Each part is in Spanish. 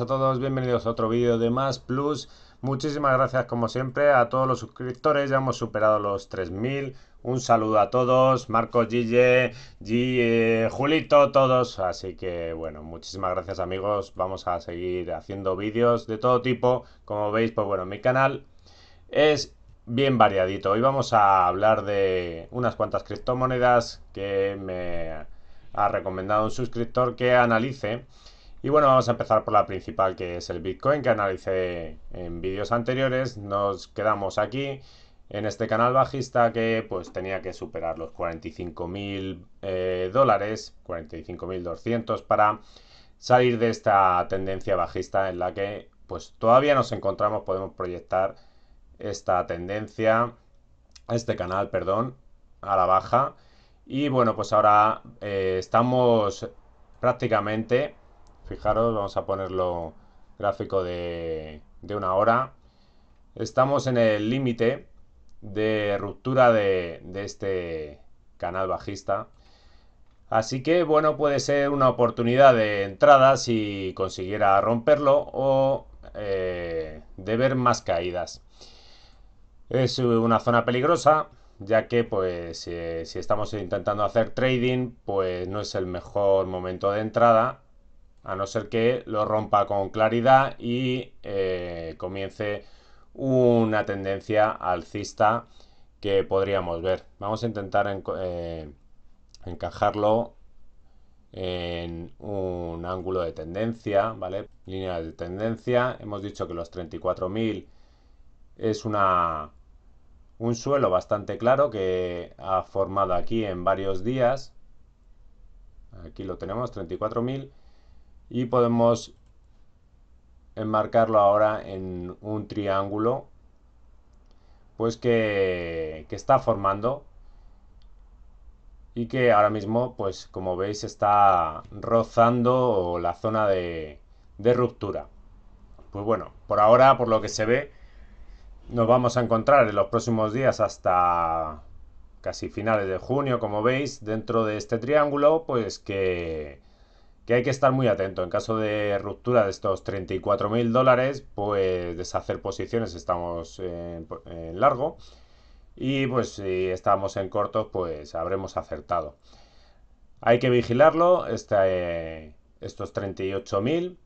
a todos, bienvenidos a otro vídeo de Más Plus. Muchísimas gracias como siempre a todos los suscriptores, ya hemos superado los 3000. Un saludo a todos, Marcos, Gille, eh, Julito, todos. Así que bueno, muchísimas gracias amigos, vamos a seguir haciendo vídeos de todo tipo. Como veis, pues bueno, mi canal es bien variadito. Hoy vamos a hablar de unas cuantas criptomonedas que me ha recomendado un suscriptor que analice. Y bueno, vamos a empezar por la principal que es el Bitcoin que analicé en vídeos anteriores. Nos quedamos aquí en este canal bajista que pues tenía que superar los 45.000 eh, dólares, 45.200 para salir de esta tendencia bajista en la que pues todavía nos encontramos, podemos proyectar esta tendencia, este canal, perdón, a la baja. Y bueno, pues ahora eh, estamos prácticamente Fijaros, vamos a ponerlo gráfico de, una hora. Estamos en el límite de ruptura de, de este canal bajista. Así que bueno, puede ser una oportunidad de entrada si consiguiera romperlo o eh, de ver más caídas. Es una zona peligrosa, ya que pues eh, si estamos intentando hacer trading, pues no es el mejor momento de entrada a no ser que lo rompa con claridad y eh, comience una tendencia alcista que podríamos ver. Vamos a intentar eh, encajarlo en un ángulo de tendencia, ¿vale? Línea de tendencia. Hemos dicho que los 34.000 es una, un suelo bastante claro que ha formado aquí en varios días. Aquí lo tenemos, 34.000 y podemos enmarcarlo ahora en un triángulo pues que, está formando y que ahora mismo pues como veis está rozando la zona de, de ruptura pues bueno por ahora por lo que se ve nos vamos a encontrar en los próximos días hasta casi finales de junio como veis dentro de este triángulo pues que que hay que estar muy atento. En caso de ruptura de estos 34.000 dólares, pues deshacer posiciones, estamos en, largo. Y pues si estamos en cortos, pues habremos acertado. Hay que vigilarlo, este, estos 38.000,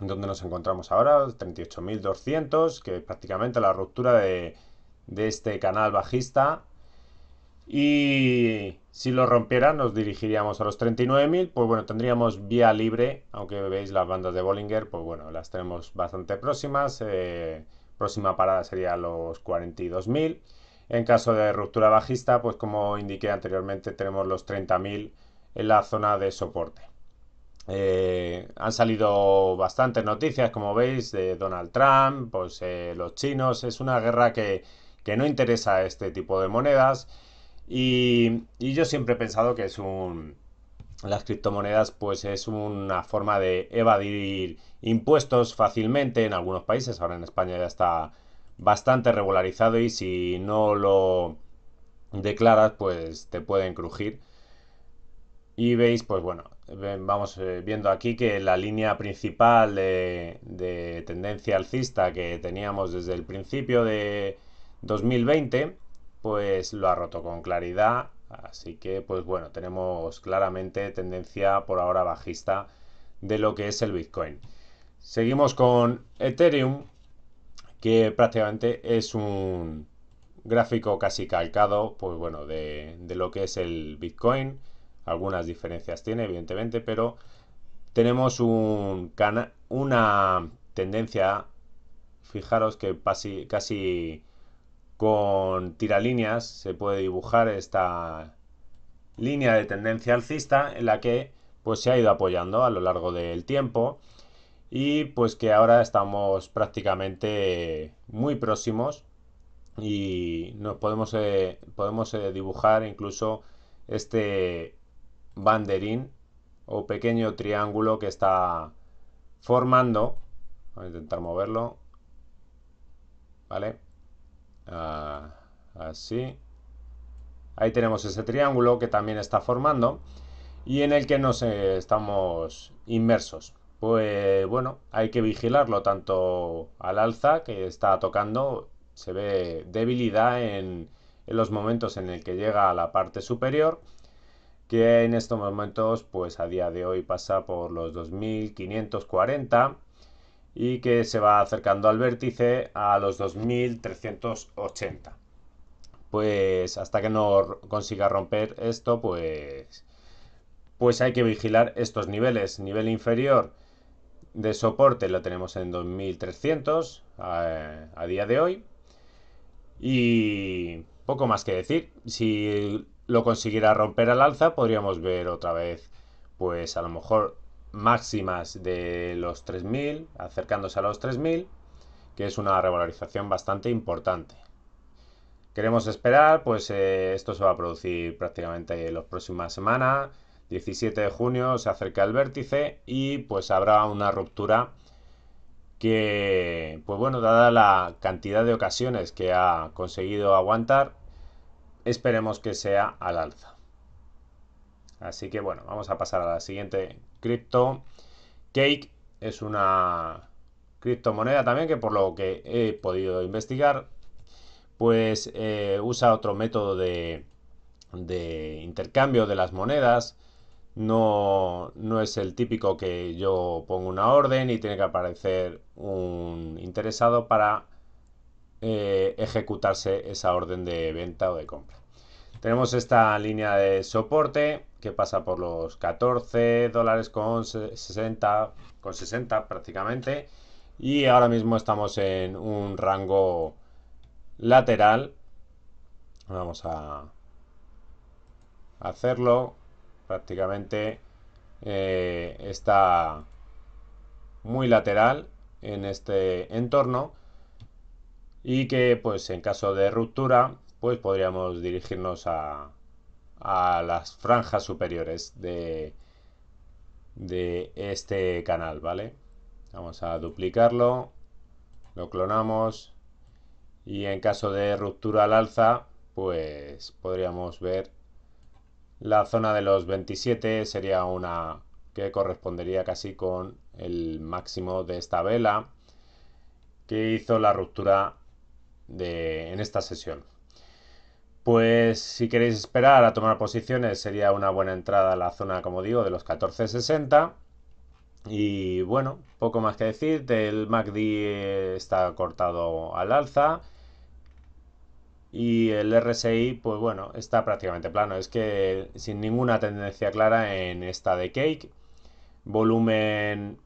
donde nos encontramos ahora, 38.200, que prácticamente la ruptura de, de este canal bajista y si lo rompiera, nos dirigiríamos a los 39.000. Pues bueno, tendríamos vía libre, aunque veis las bandas de Bollinger, pues bueno, las tenemos bastante próximas. Eh, próxima parada sería los 42.000. En caso de ruptura bajista, pues como indiqué anteriormente, tenemos los 30.000 en la zona de soporte. Eh, han salido bastantes noticias, como veis, de Donald Trump, pues eh, los chinos. Es una guerra que, que no interesa a este tipo de monedas y, yo siempre he pensado que es un... Las criptomonedas pues es una forma de evadir impuestos fácilmente en algunos países. Ahora en España ya está bastante regularizado y si no lo declaras pues te pueden crujir. Y veis pues bueno, vamos eh, viendo aquí que la línea principal de tendencia alcista que teníamos desde el principio de 2020 pues lo ha roto con claridad. Así que, pues bueno, tenemos claramente tendencia por ahora bajista de lo que es el Bitcoin. Seguimos con Ethereum, que prácticamente es un gráfico casi calcado, pues bueno, de, lo que es el Bitcoin. Algunas diferencias tiene, evidentemente, pero tenemos un una tendencia, fijaros que casi, casi con tiralíneas se puede dibujar esta línea de tendencia alcista en la que pues se ha ido apoyando a lo largo del tiempo y pues que ahora estamos prácticamente muy próximos y nos podemos, eh, podemos eh, dibujar incluso este banderín o pequeño triángulo que está formando. Voy a intentar moverlo. ¿Vale? Ah, así. Ahí tenemos ese triángulo que también está formando y en el que nos eh, estamos inmersos. Pues bueno, hay que vigilarlo tanto al alza que está tocando, se ve debilidad en, en los momentos en el que llega a la parte superior, que en estos momentos, pues a día de hoy pasa por los 2540 y que se va acercando al vértice a los 2380. Pues hasta que no consiga romper esto, pues, pues hay que vigilar estos niveles. Nivel inferior de soporte lo tenemos en 2300 a, día de hoy. Y poco más que decir. Si lo consiguiera romper al alza, podríamos ver otra vez, pues a lo mejor máximas de los 3.000, acercándose a los 3.000, que es una revalorización bastante importante. Queremos esperar, pues eh, esto se va a producir prácticamente en las próximas semanas. 17 de junio se acerca el vértice y pues habrá una ruptura que, pues bueno, dada la cantidad de ocasiones que ha conseguido aguantar, esperemos que sea al alza. Así que bueno, vamos a pasar a la siguiente Crypto Cake es una criptomoneda también que por lo que he podido investigar, pues eh, usa otro método de, intercambio de las monedas. No, es el típico que yo pongo una orden y tiene que aparecer un interesado para eh, ejecutarse esa orden de venta o de compra. Tenemos esta línea de soporte que pasa por los 14 dólares con 60, con 60 prácticamente. Y ahora mismo estamos en un rango lateral. Vamos a hacerlo. Prácticamente eh, está muy lateral en este entorno. Y que pues en caso de ruptura pues podríamos dirigirnos a, a las franjas superiores de, de este canal, ¿vale? Vamos a duplicarlo, lo clonamos y en caso de ruptura al alza, pues podríamos ver la zona de los 27, sería una que correspondería casi con el máximo de esta vela que hizo la ruptura de, en esta sesión, pues si queréis esperar a tomar posiciones sería una buena entrada a la zona, como digo, de los 14.60. Y bueno, poco más que decir, el MACD está cortado al alza. Y el RSI, pues bueno, está prácticamente plano. Es que sin ninguna tendencia clara en esta de Cake. Volumen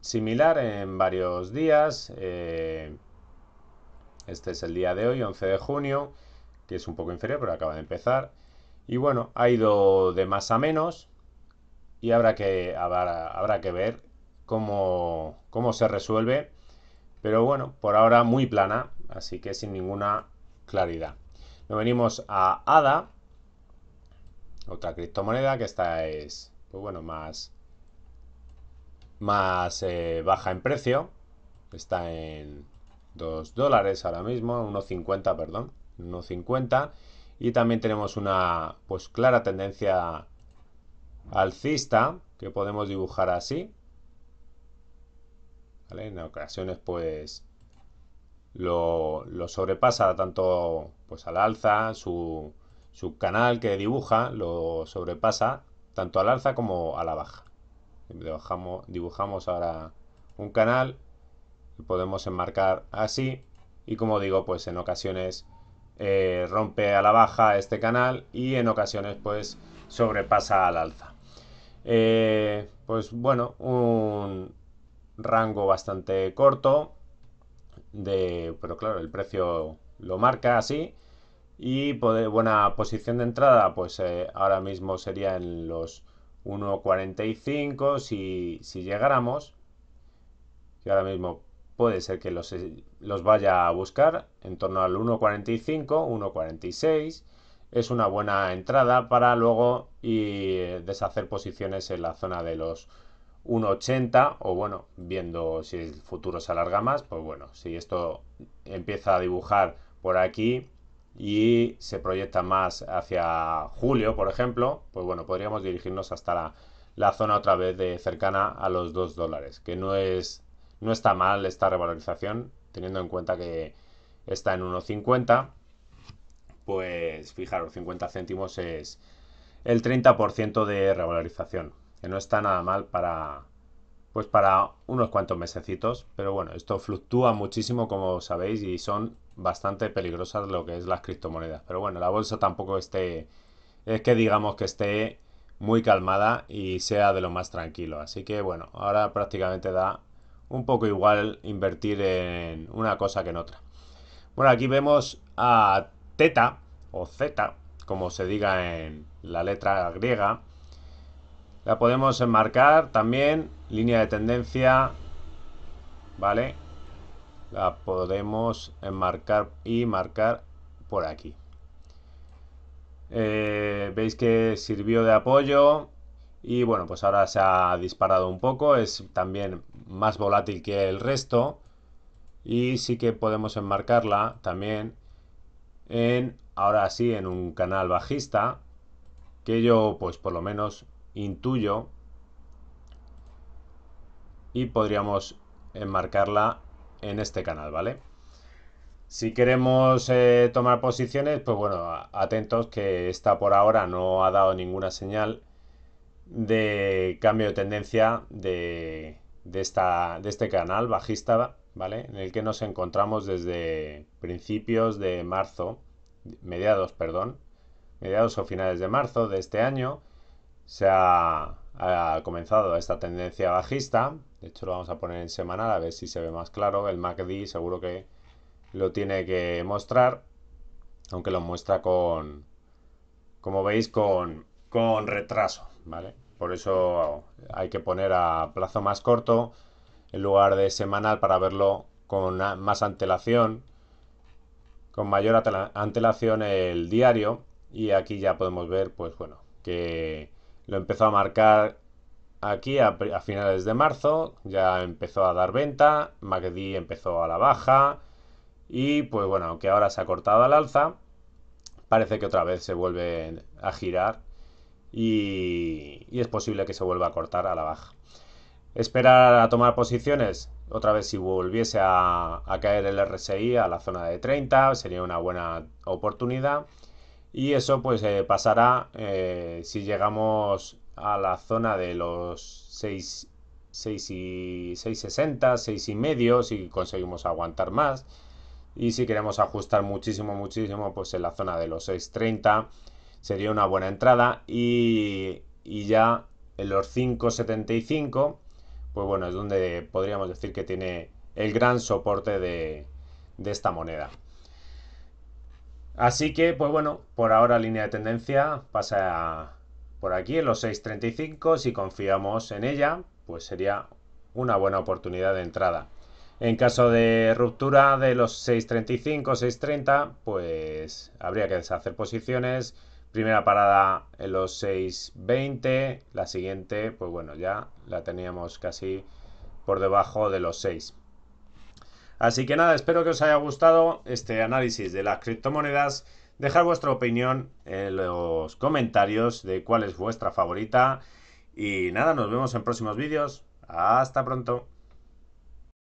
similar en varios días. Eh, este es el día de hoy, 11 de junio que es un poco inferior, pero acaba de empezar. Y bueno, ha ido de más a menos y habrá que, habrá, que ver cómo, se resuelve. Pero bueno, por ahora muy plana, así que sin ninguna claridad. Nos venimos a ADA, otra criptomoneda que esta es, pues bueno, más, más eh, baja en precio. Está en 2 dólares ahora mismo, 1,50, perdón. 50 y también tenemos una pues clara tendencia alcista que podemos dibujar así en ocasiones pues lo, sobrepasa tanto pues al alza su, canal que dibuja lo sobrepasa tanto al alza como a la baja dibujamos, dibujamos ahora un canal y podemos enmarcar así y como digo pues en ocasiones eh, rompe a la baja este canal y en ocasiones pues sobrepasa al alza. Eh, pues bueno, un rango bastante corto, de, pero claro, el precio lo marca así. Y buena posición de entrada, pues eh, ahora mismo sería en los 1.45 si, si llegáramos. Que ahora mismo puede ser que los, vaya a buscar en torno al 1.45, 1.46. Es una buena entrada para luego y deshacer posiciones en la zona de los 1.80 o bueno, viendo si el futuro se alarga más, pues bueno, si esto empieza a dibujar por aquí y se proyecta más hacia julio, por ejemplo, pues bueno, podríamos dirigirnos hasta la, la zona otra vez de cercana a los 2 dólares, que no es no está mal esta revalorización, teniendo en cuenta que está en 1,50. Pues fijaros, 50 céntimos es el 30% de revalorización, que no está nada mal para, pues para unos cuantos mesecitos, pero bueno, esto fluctúa muchísimo como sabéis y son bastante peligrosas lo que es las criptomonedas. Pero bueno, la bolsa tampoco esté, es que digamos que esté muy calmada y sea de lo más tranquilo. Así que bueno, ahora prácticamente da un poco igual invertir en una cosa que en otra. Bueno, aquí vemos a Teta, o zeta como se diga en la letra griega. La podemos enmarcar también, línea de tendencia, ¿vale? La podemos enmarcar y marcar por aquí. Eh, veis que sirvió de apoyo y bueno, pues ahora se ha disparado un poco, es también más volátil que el resto. Y sí que podemos enmarcarla también en, ahora sí, en un canal bajista, que yo pues por lo menos intuyo. Y podríamos enmarcarla en este canal, ¿vale? Si queremos eh, tomar posiciones, pues bueno, atentos que esta por ahora no ha dado ninguna señal de cambio de tendencia de, de, este canal bajista, ¿vale? En el que nos encontramos desde principios de marzo, mediados, perdón, mediados o finales de marzo de este año, se ha, comenzado esta tendencia bajista. De hecho, lo vamos a poner en semanal a ver si se ve más claro. El MACD seguro que lo tiene que mostrar, aunque lo muestra con, como veis, con, con retraso, por eso hay que poner a plazo más corto en lugar de semanal para verlo con más antelación, con mayor antelación el diario y aquí ya podemos ver, pues bueno, que lo empezó a marcar aquí a, finales de marzo, ya empezó a dar venta, MACD empezó a la baja y pues bueno, aunque ahora se ha cortado al alza, parece que otra vez se vuelve a girar y, es posible que se vuelva a cortar a la baja. Esperar a tomar posiciones, otra vez si volviese a, caer el RSI a la zona de 30, sería una buena oportunidad. Y eso pues eh, pasará eh, si llegamos a la zona de los 6, 6 y 660, 6 y medio, si conseguimos aguantar más. Y si queremos ajustar muchísimo, muchísimo, pues en la zona de los 630 sería una buena entrada y, ya en los 5.75, pues bueno, es donde podríamos decir que tiene el gran soporte de, de esta moneda. Así que, pues bueno, por ahora línea de tendencia pasa por aquí en los 6.35. Si confiamos en ella, pues sería una buena oportunidad de entrada. En caso de ruptura de los 6.35, 6.30, pues habría que deshacer posiciones Primera parada en los 6.20, la siguiente, pues bueno, ya la teníamos casi por debajo de los 6. Así que nada, espero que os haya gustado este análisis de las criptomonedas. Dejar vuestra opinión en los comentarios de cuál es vuestra favorita. Y nada, nos vemos en próximos vídeos. Hasta pronto.